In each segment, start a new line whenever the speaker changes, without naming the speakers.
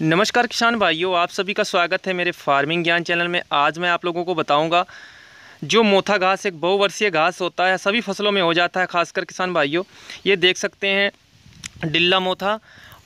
नमस्कार किसान भाइयों आप सभी का स्वागत है मेरे फार्मिंग ज्ञान चैनल में आज मैं आप लोगों को बताऊंगा जो मोथा घास एक बहुवर्षीय घास होता है सभी फसलों में हो जाता है खासकर किसान भाइयों ये देख सकते हैं डिल्ला मोथा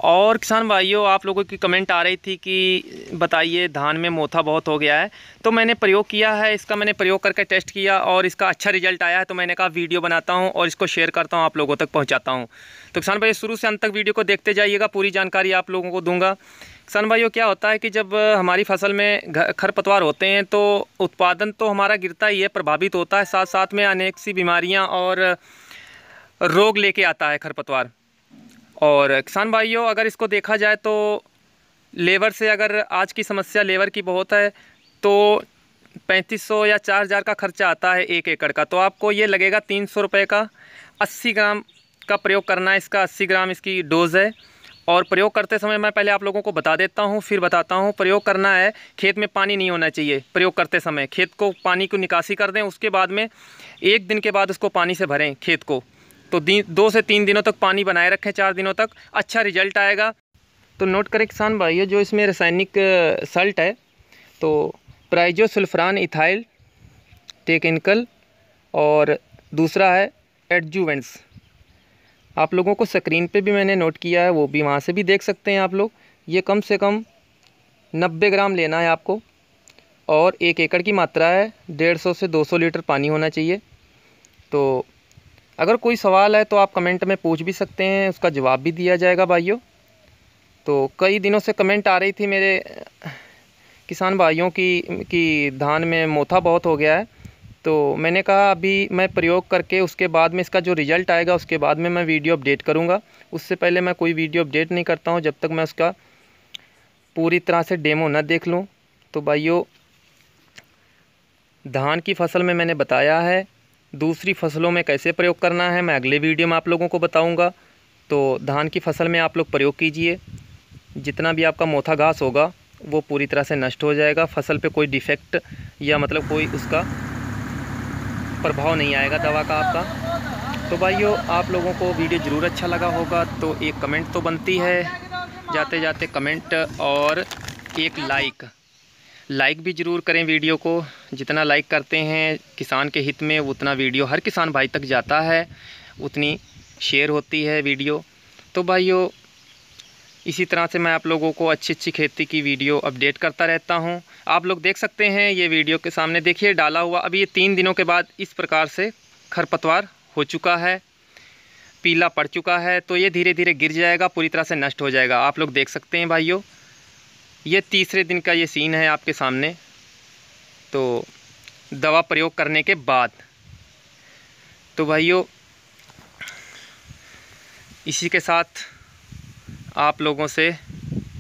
और किसान भाइयों आप लोगों की कमेंट आ रही थी कि बताइए धान में मोथा बहुत हो गया है तो मैंने प्रयोग किया है इसका मैंने प्रयोग करके टेस्ट किया और इसका अच्छा रिजल्ट आया है तो मैंने कहा वीडियो बनाता हूँ और इसको शेयर करता हूँ आप लोगों तक पहुँचाता हूँ तो किसान भाई शुरू से अंत तक वीडियो को देखते जाइएगा पूरी जानकारी आप लोगों को दूँगा किसान भाइयों क्या होता है कि जब हमारी फसल में खरपतवार होते हैं तो उत्पादन तो हमारा गिरता ही है प्रभावित होता है साथ साथ में अनेक सी बीमारियाँ और रोग लेके आता है खरपतवार और किसान भाइयों अगर इसको देखा जाए तो लेबर से अगर आज की समस्या लेबर की बहुत है तो पैंतीस सौ या चार हज़ार का खर्चा आता है एक एकड़ का तो आपको ये लगेगा तीन सौ रुपये का अस्सी ग्राम का प्रयोग करना है इसका अस्सी ग्राम इसकी डोज़ है और प्रयोग करते समय मैं पहले आप लोगों को बता देता हूँ फिर बताता हूँ प्रयोग करना है खेत में पानी नहीं होना चाहिए प्रयोग करते समय खेत को पानी को निकासी कर दें उसके बाद में एक दिन के बाद उसको पानी से भरें खेत को तो दो से तीन दिनों तक पानी बनाए रखें चार दिनों तक अच्छा रिजल्ट आएगा तो नोट करें किसान भाइयों जो इसमें रासायनिक सल्ट है तो प्राइजो सल्फ्रान इथाइल टेकनिकल और दूसरा है एडजुवेंट्स आप लोगों को स्क्रीन पे भी मैंने नोट किया है वो भी वहाँ से भी देख सकते हैं आप लोग ये कम से कम 90 ग्राम लेना है आपको और एक एकड़ की मात्रा है 150 से 200 लीटर पानी होना चाहिए तो अगर कोई सवाल है तो आप कमेंट में पूछ भी सकते हैं उसका जवाब भी दिया जाएगा भाइयों तो कई दिनों से कमेंट आ रही थी मेरे किसान भाइयों की कि धान में मोथा बहुत हो गया है तो मैंने कहा अभी मैं प्रयोग करके उसके बाद में इसका जो रिज़ल्ट आएगा उसके बाद में मैं वीडियो अपडेट करूँगा उससे पहले मैं कोई वीडियो अपडेट नहीं करता हूँ जब तक मैं उसका पूरी तरह से डेमो न देख लूँ तो भाइयों धान की फसल में मैंने बताया है दूसरी फसलों में कैसे प्रयोग करना है मैं अगले वीडियो में आप लोगों को बताऊँगा तो धान की फसल में आप लोग प्रयोग कीजिए जितना भी आपका मोथा घास होगा वो पूरी तरह से नष्ट हो जाएगा फसल पे कोई डिफेक्ट या मतलब कोई उसका प्रभाव नहीं आएगा दवा का आपका तो भाइयों आप लोगों को वीडियो ज़रूर अच्छा लगा होगा तो एक कमेंट तो बनती है जाते जाते कमेंट और एक लाइक लाइक भी ज़रूर करें वीडियो को जितना लाइक करते हैं किसान के हित में उतना वीडियो हर किसान भाई तक जाता है उतनी शेयर होती है वीडियो तो भाइयों इसी तरह से मैं आप लोगों को अच्छी अच्छी खेती की वीडियो अपडेट करता रहता हूं आप लोग देख सकते हैं ये वीडियो के सामने देखिए डाला हुआ अभी ये तीन दिनों के बाद इस प्रकार से खरपतवार हो चुका है पीला पड़ चुका है तो ये धीरे धीरे गिर जाएगा पूरी तरह से नष्ट हो जाएगा आप लोग देख सकते हैं भाइयों ये तीसरे दिन का ये सीन है आपके सामने तो दवा प्रयोग करने के बाद तो भाइयों इसी के साथ आप लोगों से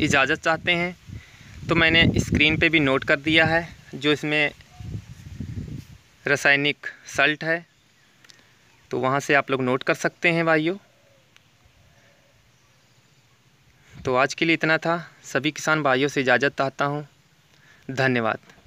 इजाज़त चाहते हैं तो मैंने स्क्रीन पे भी नोट कर दिया है जो इसमें रासायनिक सल्ट है तो वहाँ से आप लोग नोट कर सकते हैं भाइयों तो आज के लिए इतना था सभी किसान भाइयों से इजाज़त चाहता हूँ धन्यवाद